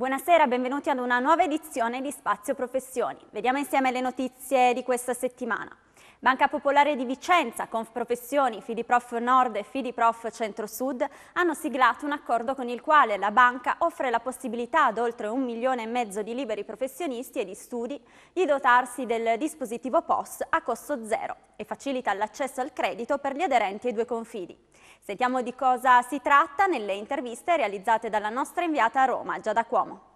Buonasera, benvenuti ad una nuova edizione di Spazio Professioni. Vediamo insieme le notizie di questa settimana. Banca Popolare di Vicenza, Confprofessioni, Fidiprof Nord e Fidiprof Centro-Sud hanno siglato un accordo con il quale la banca offre la possibilità ad oltre un milione e mezzo di liberi professionisti e di studi di dotarsi del dispositivo POS a costo zero e facilita l'accesso al credito per gli aderenti ai due confidi. Sentiamo di cosa si tratta nelle interviste realizzate dalla nostra inviata a Roma, Giada Cuomo.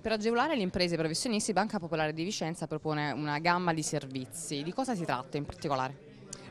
Per agevolare le imprese professionisti, Banca Popolare di Vicenza propone una gamma di servizi. Di cosa si tratta in particolare?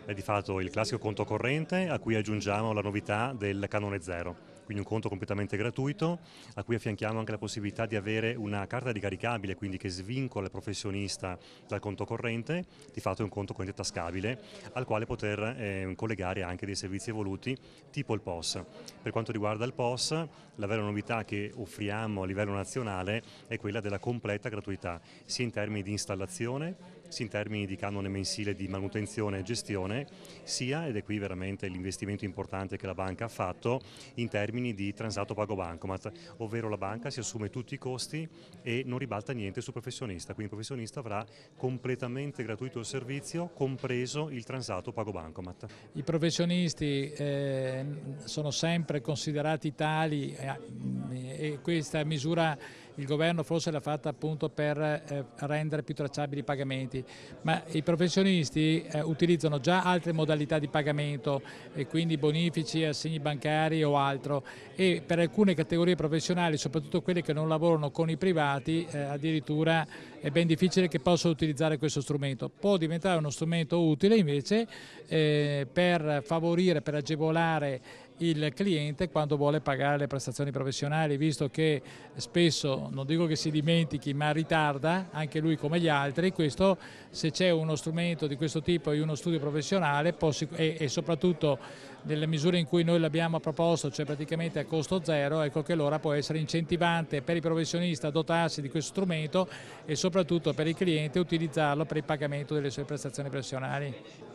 È di fatto il classico conto corrente a cui aggiungiamo la novità del canone zero quindi un conto completamente gratuito, a cui affianchiamo anche la possibilità di avere una carta ricaricabile, quindi che svincola il professionista dal conto corrente, di fatto è un conto corrente tascabile, al quale poter eh, collegare anche dei servizi evoluti tipo il POS. Per quanto riguarda il POS, la vera novità che offriamo a livello nazionale è quella della completa gratuità, sia in termini di installazione, sia in termini di canone mensile di manutenzione e gestione, sia, ed è qui veramente l'investimento importante che la banca ha fatto, in termini di transato pago bancomat, ovvero la banca si assume tutti i costi e non ribalta niente sul professionista, quindi il professionista avrà completamente gratuito il servizio, compreso il transato pago bancomat. I professionisti eh, sono sempre considerati tali eh, e questa misura il governo forse l'ha fatta appunto per eh, rendere più tracciabili i pagamenti, ma i professionisti eh, utilizzano già altre modalità di pagamento, e quindi bonifici, assegni bancari o altro e per alcune categorie professionali, soprattutto quelle che non lavorano con i privati, eh, addirittura è ben difficile che possano utilizzare questo strumento. Può diventare uno strumento utile invece eh, per favorire, per agevolare il cliente quando vuole pagare le prestazioni professionali, visto che spesso, non dico che si dimentichi, ma ritarda anche lui come gli altri, questo se c'è uno strumento di questo tipo in uno studio professionale e, e soprattutto nelle misure in cui noi l'abbiamo proposto, cioè praticamente a costo zero, ecco che allora può essere incentivante per il professionista a dotarsi di questo strumento e soprattutto per il cliente utilizzarlo per il pagamento delle sue prestazioni professionali.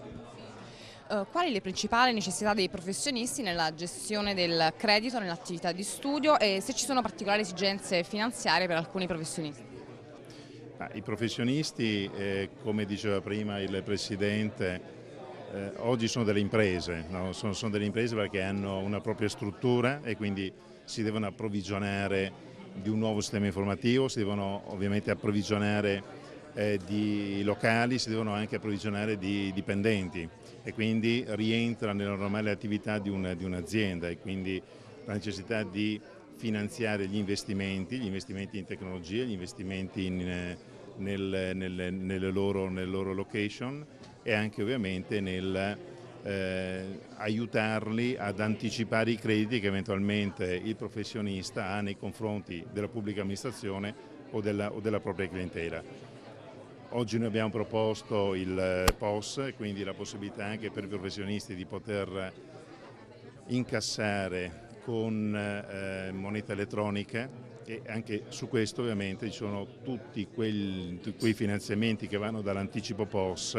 Eh, quali le principali necessità dei professionisti nella gestione del credito nell'attività di studio e se ci sono particolari esigenze finanziarie per alcuni professionisti? I professionisti, eh, come diceva prima il Presidente, eh, oggi sono delle imprese, no? sono, sono, delle imprese perché hanno una propria struttura e quindi si devono approvvigionare di un nuovo sistema informativo, si devono ovviamente approvvigionare eh, di locali si devono anche approvvigionare di dipendenti e quindi rientra nella normale attività di, un'azienda e quindi la necessità di finanziare gli investimenti, gli investimenti in tecnologia, gli investimenti in, eh, nel, nel, nelle, loro, nel loro location e anche ovviamente nel eh, aiutarli ad anticipare i crediti che eventualmente il professionista ha nei confronti della pubblica amministrazione o della, o della propria clientela. Oggi noi abbiamo proposto il eh, POS, quindi la possibilità anche per i professionisti di poter incassare con eh, moneta elettronica e anche su questo ovviamente ci sono tutti, quel, tutti quei finanziamenti che vanno dall'anticipo POS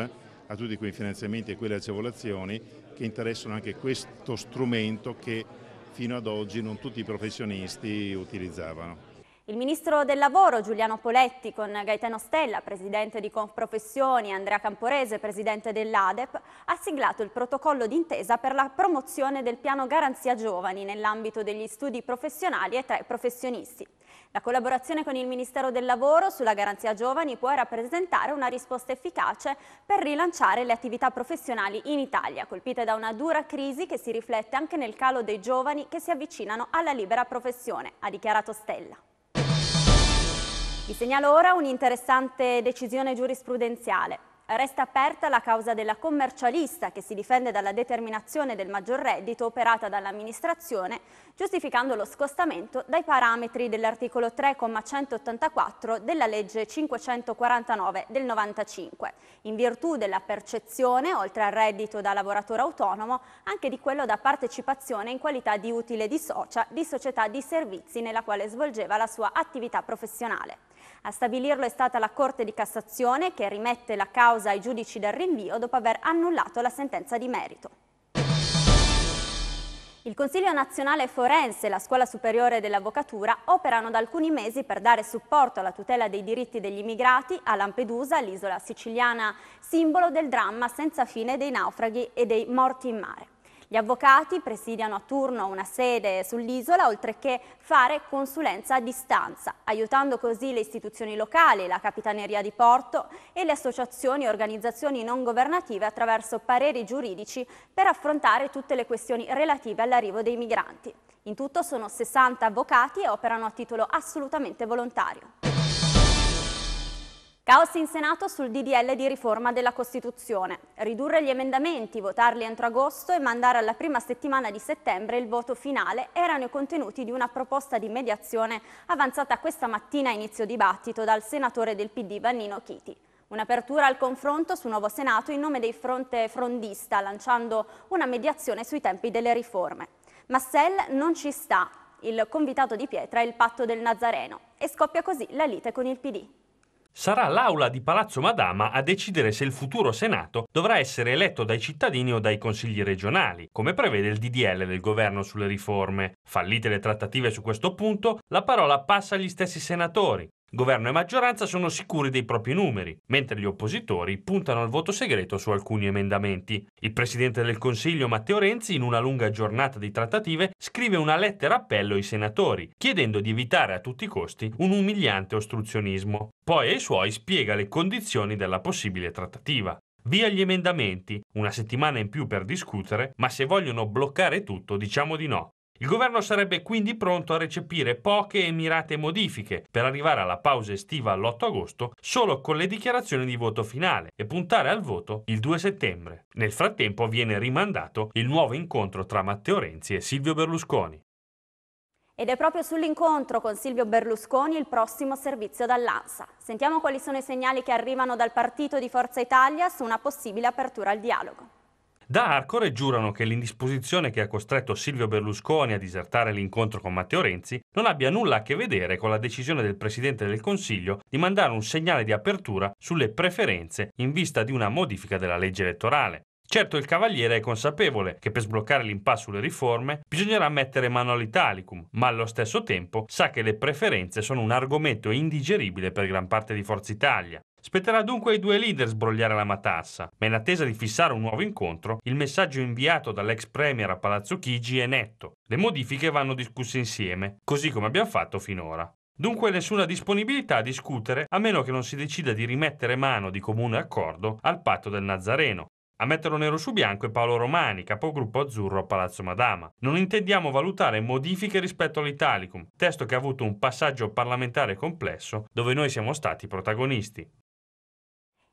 a tutti quei finanziamenti e quelle agevolazioni che interessano anche questo strumento che fino ad oggi non tutti i professionisti utilizzavano. Il ministro del lavoro Giuliano Poletti con Gaetano Stella, presidente di Confprofessioni, e Andrea Camporese, presidente dell'ADEP, ha siglato il protocollo d'intesa per la promozione del piano Garanzia Giovani nell'ambito degli studi professionali e tra i professionisti. La collaborazione con il Ministero del Lavoro sulla Garanzia Giovani può rappresentare una risposta efficace per rilanciare le attività professionali in Italia, colpite da una dura crisi che si riflette anche nel calo dei giovani che si avvicinano alla libera professione, ha dichiarato Stella. Vi segnalo ora un'interessante decisione giurisprudenziale. Resta aperta la causa della commercialista che si difende dalla determinazione del maggior reddito operata dall'amministrazione, giustificando lo scostamento dai parametri dell'articolo 3,184 della legge 549 del 95, in virtù della percezione, oltre al reddito da lavoratore autonomo, anche di quello da partecipazione in qualità di utile di socia di società di servizi nella quale svolgeva la sua attività professionale. A stabilirlo è stata la Corte di Cassazione che rimette la causa ai giudici del rinvio dopo aver annullato la sentenza di merito. Il Consiglio nazionale forense e la Scuola Superiore dell'Avvocatura operano da alcuni mesi per dare supporto alla tutela dei diritti degli immigrati a Lampedusa, l'isola siciliana simbolo del dramma senza fine dei naufraghi e dei morti in mare. Gli avvocati presidiano a turno una sede sull'isola, oltre che fare consulenza a distanza, aiutando così le istituzioni locali, la Capitaneria di Porto e le associazioni e organizzazioni non governative attraverso pareri giuridici per affrontare tutte le questioni relative all'arrivo dei migranti. In tutto sono 60 avvocati e operano a titolo assolutamente volontario. Caos in Senato sul DDL di riforma della Costituzione. Ridurre gli emendamenti, votarli entro agosto e mandare alla prima settimana di settembre il voto finale erano i contenuti di una proposta di mediazione avanzata questa mattina a inizio dibattito dal senatore del PD Vannino Chiti. Un'apertura al confronto su nuovo Senato in nome dei fronte frondista, lanciando una mediazione sui tempi delle riforme. Massel non ci sta, il convitato di pietra è il patto del Nazareno e scoppia così la lite con il PD sarà l'aula di Palazzo Madama a decidere se il futuro Senato dovrà essere eletto dai cittadini o dai consigli regionali, come prevede il DDL del governo sulle riforme. Fallite le trattative su questo punto, la parola passa agli stessi senatori, Governo e maggioranza sono sicuri dei propri numeri, mentre gli oppositori puntano al voto segreto su alcuni emendamenti. Il Presidente del Consiglio Matteo Renzi, in una lunga giornata di trattative, scrive una lettera appello ai senatori, chiedendo di evitare a tutti i costi un umiliante ostruzionismo. Poi ai suoi spiega le condizioni della possibile trattativa. Via gli emendamenti, una settimana in più per discutere, ma se vogliono bloccare tutto diciamo di no. Il governo sarebbe quindi pronto a recepire poche e mirate modifiche per arrivare alla pausa estiva all'8 agosto solo con le dichiarazioni di voto finale e puntare al voto il 2 settembre. Nel frattempo viene rimandato il nuovo incontro tra Matteo Renzi e Silvio Berlusconi. Ed è proprio sull'incontro con Silvio Berlusconi il prossimo servizio dall'ANSA. Sentiamo quali sono i segnali che arrivano dal partito di Forza Italia su una possibile apertura al dialogo. Da Arcore giurano che l'indisposizione che ha costretto Silvio Berlusconi a disertare l'incontro con Matteo Renzi non abbia nulla a che vedere con la decisione del Presidente del Consiglio di mandare un segnale di apertura sulle preferenze in vista di una modifica della legge elettorale. Certo il Cavaliere è consapevole che per sbloccare l'impasse sulle riforme bisognerà mettere mano all'Italicum, ma allo stesso tempo sa che le preferenze sono un argomento indigeribile per gran parte di Forza Italia. Spetterà dunque ai due leader sbrogliare la matassa, ma in attesa di fissare un nuovo incontro, il messaggio inviato dall'ex premier a Palazzo Chigi è netto. Le modifiche vanno discusse insieme, così come abbiamo fatto finora. Dunque nessuna disponibilità a discutere a meno che non si decida di rimettere mano di comune accordo al patto del Nazareno. A metterlo nero su bianco è Paolo Romani, capogruppo azzurro a Palazzo Madama. Non intendiamo valutare modifiche rispetto all'Italicum, testo che ha avuto un passaggio parlamentare complesso dove noi siamo stati protagonisti.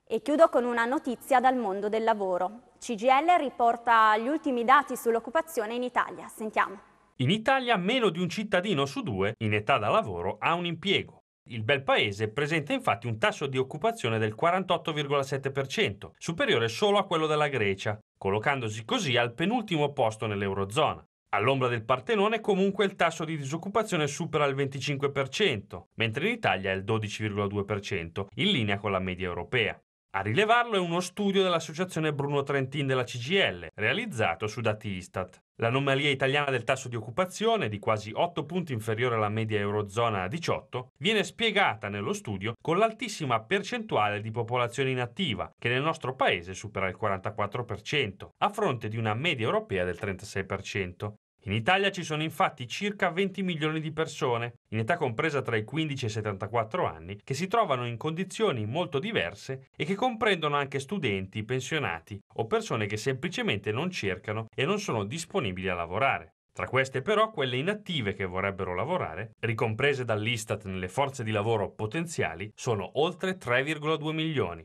E chiudo con una notizia dal mondo del lavoro. CGL riporta gli ultimi dati sull'occupazione in Italia. Sentiamo. In Italia meno di un cittadino su due in età da lavoro ha un impiego. Il bel paese presenta infatti un tasso di occupazione del 48,7%, superiore solo a quello della Grecia, collocandosi così al penultimo posto nell'Eurozona. All'ombra del Partenone comunque il tasso di disoccupazione supera il 25%, mentre in Italia è il 12,2%, in linea con la media europea. A rilevarlo è uno studio dell'Associazione Bruno Trentin della CGL, realizzato su dati Istat. L'anomalia italiana del tasso di occupazione, di quasi 8 punti inferiore alla media eurozona a 18, viene spiegata nello studio con l'altissima percentuale di popolazione inattiva, che nel nostro paese supera il 44%, a fronte di una media europea del 36%. In Italia ci sono infatti circa 20 milioni di persone, in età compresa tra i 15 e i 74 anni, che si trovano in condizioni molto diverse e che comprendono anche studenti, pensionati o persone che semplicemente non cercano e non sono disponibili a lavorare. Tra queste però quelle inattive che vorrebbero lavorare, ricomprese dall'Istat nelle forze di lavoro potenziali, sono oltre 3,2 milioni.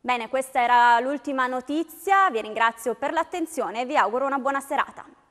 Bene, questa era l'ultima notizia, vi ringrazio per l'attenzione e vi auguro una buona serata.